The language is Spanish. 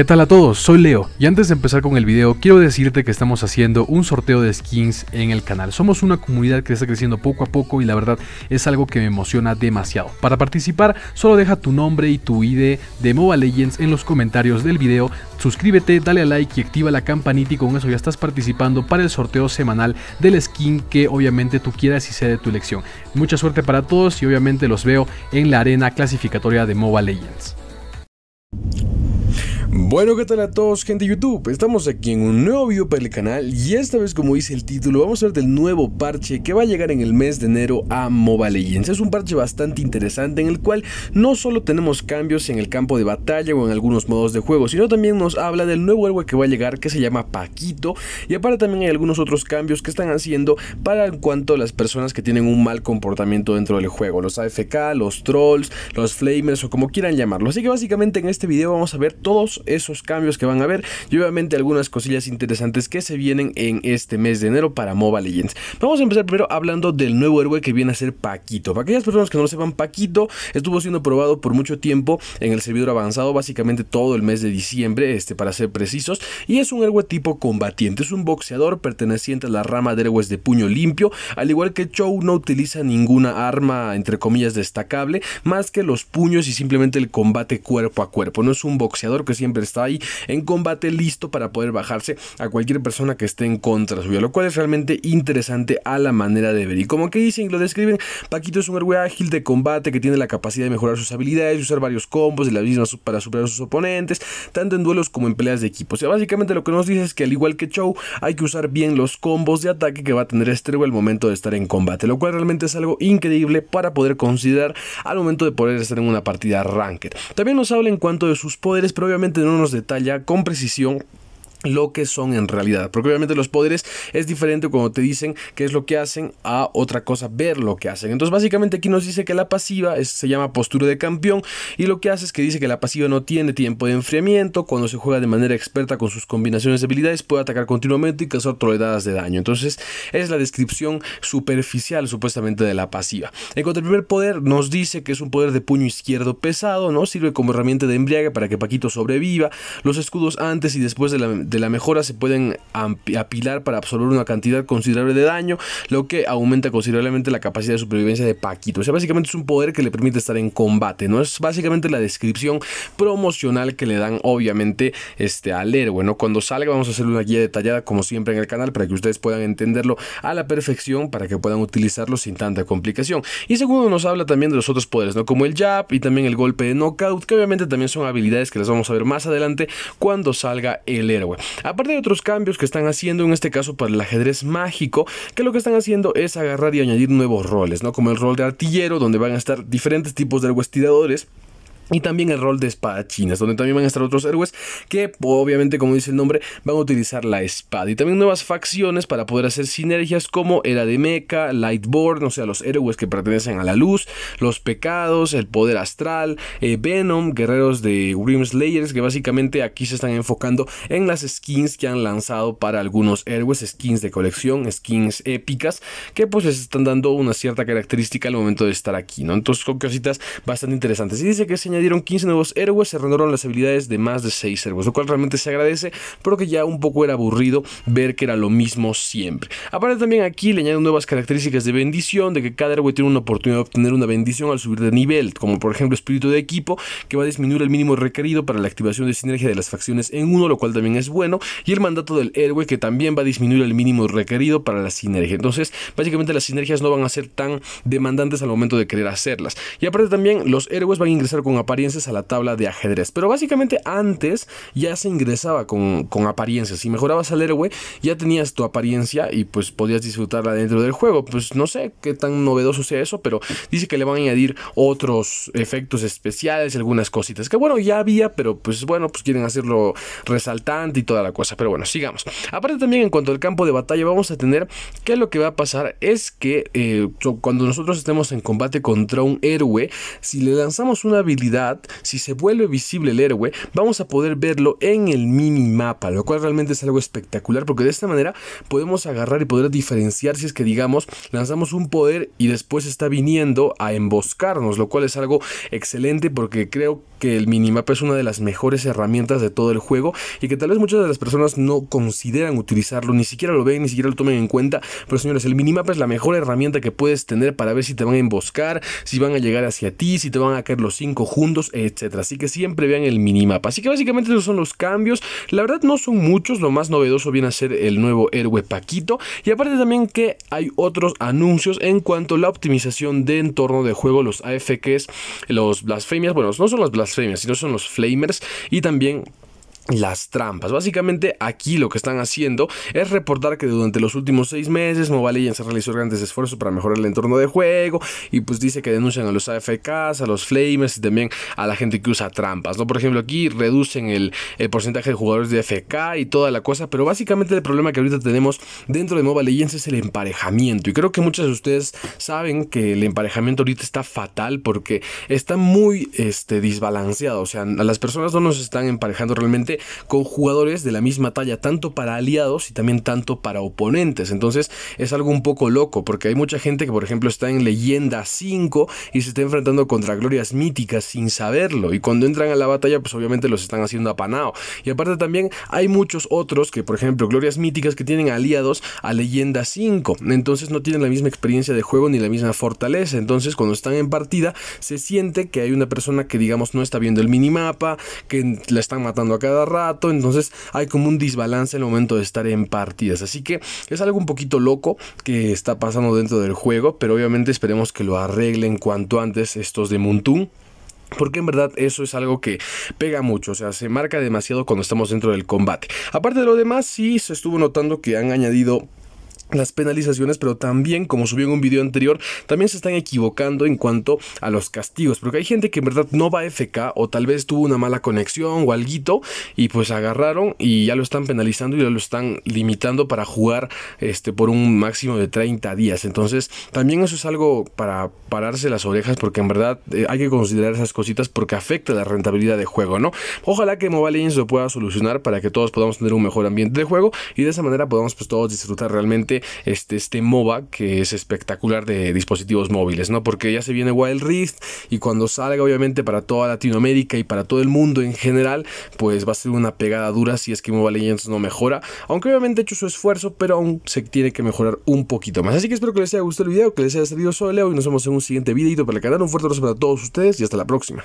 ¿Qué tal a todos? Soy Leo y antes de empezar con el video quiero decirte que estamos haciendo un sorteo de skins en el canal. Somos una comunidad que está creciendo poco a poco y la verdad es algo que me emociona demasiado. Para participar solo deja tu nombre y tu ID de Mobile Legends en los comentarios del video, suscríbete, dale a like y activa la campanita y con eso ya estás participando para el sorteo semanal del skin que obviamente tú quieras y sea de tu elección. Mucha suerte para todos y obviamente los veo en la arena clasificatoria de Mobile Legends. Bueno, ¿qué tal a todos, gente de YouTube? Estamos aquí en un nuevo video para el canal y esta vez, como dice el título, vamos a ver del nuevo parche que va a llegar en el mes de enero a Mobile Legends. Es un parche bastante interesante en el cual no solo tenemos cambios en el campo de batalla o en algunos modos de juego, sino también nos habla del nuevo héroe que va a llegar que se llama Paquito y aparte también hay algunos otros cambios que están haciendo para en cuanto a las personas que tienen un mal comportamiento dentro del juego, los AFK, los trolls, los flamers o como quieran llamarlo. Así que básicamente en este video vamos a ver todos esos cambios que van a ver y obviamente algunas cosillas interesantes que se vienen en este mes de enero para Mobile Legends. Vamos a empezar primero hablando del nuevo héroe que viene a ser Paquito. Para aquellas personas que no lo sepan, Paquito estuvo siendo probado por mucho tiempo en el servidor avanzado, básicamente todo el mes de diciembre, este para ser precisos, y es un héroe tipo combatiente, es un boxeador perteneciente a la rama de héroes de puño limpio, al igual que Chou no utiliza ninguna arma entre comillas destacable, más que los puños y simplemente el combate cuerpo a cuerpo, no es un boxeador que siempre está ahí en combate listo para poder bajarse a cualquier persona que esté en contra suya, lo cual es realmente interesante a la manera de ver. Y como que dicen lo describen, Paquito es un héroe ágil de combate que tiene la capacidad de mejorar sus habilidades, y usar varios combos de las mismas para superar a sus oponentes, tanto en duelos como en peleas de equipo. O sea, básicamente lo que nos dice es que al igual que Chou hay que usar bien los combos de ataque que va a tener este héroe al momento de estar en combate, lo cual realmente es algo increíble para poder considerar al momento de poder estar en una partida ranked. También nos habla en cuanto de sus poderes, pero obviamente en unos detalla con precisión lo que son en realidad. Porque obviamente los poderes es diferente cuando te dicen qué es lo que hacen a otra cosa, ver lo que hacen. Entonces básicamente aquí nos dice que la pasiva se llama postura de campeón y lo que hace es que dice que la pasiva no tiene tiempo de enfriamiento, cuando se juega de manera experta con sus combinaciones de habilidades puede atacar continuamente y causar troleadas de daño. Entonces es la descripción superficial supuestamente de la pasiva. En cuanto al primer poder nos dice que es un poder de puño izquierdo pesado, ¿no? Sirve como herramienta de embriague para que Paquito sobreviva. Los escudos antes y después de la de la mejora se pueden apilar para absorber una cantidad considerable de daño, lo que aumenta considerablemente la capacidad de supervivencia de Paquito. O sea, básicamente es un poder que le permite estar en combate, ¿no? Es básicamente la descripción promocional que le dan, obviamente, este, al héroe, ¿no? Cuando salga vamos a hacer una guía detallada, como siempre, en el canal, para que ustedes puedan entenderlo a la perfección, para que puedan utilizarlo sin tanta complicación. Y segundo, nos habla también de los otros poderes, ¿no? Como el jab y también el golpe de knockout, que obviamente también son habilidades que las vamos a ver más adelante cuando salga el héroe. Aparte de otros cambios que están haciendo, en este caso para el ajedrez mágico, que lo que están haciendo es agarrar y añadir nuevos roles, ¿no? Como el rol de artillero, donde van a estar diferentes tipos de tiradores y también el rol de espada chinas donde también van a estar otros héroes que, obviamente, como dice el nombre, van a utilizar la espada. Y también nuevas facciones para poder hacer sinergias como Era de Mecha, Lightborn, o sea, los héroes que pertenecen a la luz, los pecados, el poder astral, eh, Venom, guerreros de Grim Slayers, que básicamente aquí se están enfocando en las skins que han lanzado para algunos héroes, skins de colección, skins épicas, que pues les están dando una cierta característica al momento de estar aquí, ¿no? Entonces, son cositas bastante interesantes. Y dice que señal dieron 15 nuevos héroes, se renovaron las habilidades de más de 6 héroes, lo cual realmente se agradece, pero que ya un poco era aburrido ver que era lo mismo siempre. Aparte también aquí le añaden nuevas características de bendición, de que cada héroe tiene una oportunidad de obtener una bendición al subir de nivel, como por ejemplo espíritu de equipo, que va a disminuir el mínimo requerido para la activación de sinergia de las facciones en uno, lo cual también es bueno, y el mandato del héroe, que también va a disminuir el mínimo requerido para la sinergia. Entonces, básicamente las sinergias no van a ser tan demandantes al momento de querer hacerlas. Y aparte también los héroes van a ingresar con apariencias a la tabla de ajedrez. Pero básicamente antes ya se ingresaba con, con apariencias. Si mejorabas al héroe, ya tenías tu apariencia y pues podías disfrutarla dentro del juego. Pues no sé qué tan novedoso sea eso, pero dice que le van a añadir otros efectos especiales, algunas cositas. Que bueno, ya había, pero pues bueno, pues quieren hacerlo resaltante y toda la cosa. Pero bueno, sigamos. Aparte también en cuanto al campo de batalla, vamos a tener que lo que va a pasar es que eh, cuando nosotros estemos en combate contra un héroe, si le lanzamos una habilidad, si se vuelve visible el héroe, vamos a poder verlo en el minimapa, lo cual realmente es algo espectacular porque de esta manera podemos agarrar y poder diferenciar si es que digamos lanzamos un poder y después está viniendo a emboscarnos, lo cual es algo excelente porque creo que el minimapa es una de las mejores herramientas de todo el juego y que tal vez muchas de las personas no consideran utilizarlo, ni siquiera lo ven, ni siquiera lo tomen en cuenta, pero señores, el minimapa es la mejor herramienta que puedes tener para ver si te van a emboscar, si van a llegar hacia ti, si te van a caer los cinco etcétera. Así que siempre vean el minimapa. Así que básicamente esos son los cambios. La verdad no son muchos, lo más novedoso viene a ser el nuevo héroe Paquito. Y aparte también que hay otros anuncios en cuanto a la optimización de entorno de juego, los AFKs, los blasfemias, bueno, no son las blasfemias, sino son los flamers y también las trampas. Básicamente aquí lo que están haciendo es reportar que durante los últimos seis meses Mobile Legends realizó grandes esfuerzos para mejorar el entorno de juego y pues dice que denuncian a los AFKs, a los flamers y también a la gente que usa trampas. ¿no? Por ejemplo aquí reducen el, porcentaje de jugadores de AFK y toda la cosa, pero básicamente el problema que ahorita tenemos dentro de Mobile Legends es el emparejamiento y creo que muchos de ustedes saben que el emparejamiento ahorita está fatal porque está muy este, desbalanceado, o sea, a las personas no nos están emparejando realmente con jugadores de la misma talla, tanto para aliados y también tanto para oponentes. Entonces es algo un poco loco, porque hay mucha gente que, por ejemplo, está en Leyenda 5 y se está enfrentando contra glorias míticas sin saberlo. Y cuando entran a la batalla, pues obviamente los están haciendo apanado. Y aparte también hay muchos otros que, por ejemplo, glorias míticas que tienen aliados a Leyenda 5. Entonces no tienen la misma experiencia de juego ni la misma fortaleza. Entonces cuando están en partida, se siente que hay una persona que, digamos, no está viendo el minimapa, que la están matando a cada rato, entonces hay como un desbalance en el momento de estar en partidas. Así que es algo un poquito loco que está pasando dentro del juego, pero obviamente esperemos que lo arreglen cuanto antes estos de Muntun. Porque en verdad eso es algo que pega mucho, o sea, se marca demasiado cuando estamos dentro del combate. Aparte de lo demás, sí se estuvo notando que han añadido las penalizaciones, pero también, como subió en un video anterior, también se están equivocando en cuanto a los castigos, porque hay gente que en verdad no va a FK o tal vez tuvo una mala conexión o algo y pues agarraron y ya lo están penalizando y ya lo están limitando para jugar este por un máximo de 30 días. Entonces, también eso es algo para pararse las orejas porque en verdad eh, hay que considerar esas cositas porque afecta la rentabilidad de juego, ¿no? Ojalá que Mobile Legends lo pueda solucionar para que todos podamos tener un mejor ambiente de juego y de esa manera podamos pues todos disfrutar realmente este, este MOBA que es espectacular de dispositivos móviles, ¿no? Porque ya se viene Wild Rift y cuando salga obviamente para toda Latinoamérica y para todo el mundo en general, pues va a ser una pegada dura si es que MOBA Legends no mejora, aunque obviamente ha hecho su esfuerzo, pero aún se tiene que mejorar un poquito más. Así que espero que les haya gustado el video, que les haya servido soy Leo y nos vemos en un siguiente videito para el canal. Un fuerte abrazo para todos ustedes y hasta la próxima.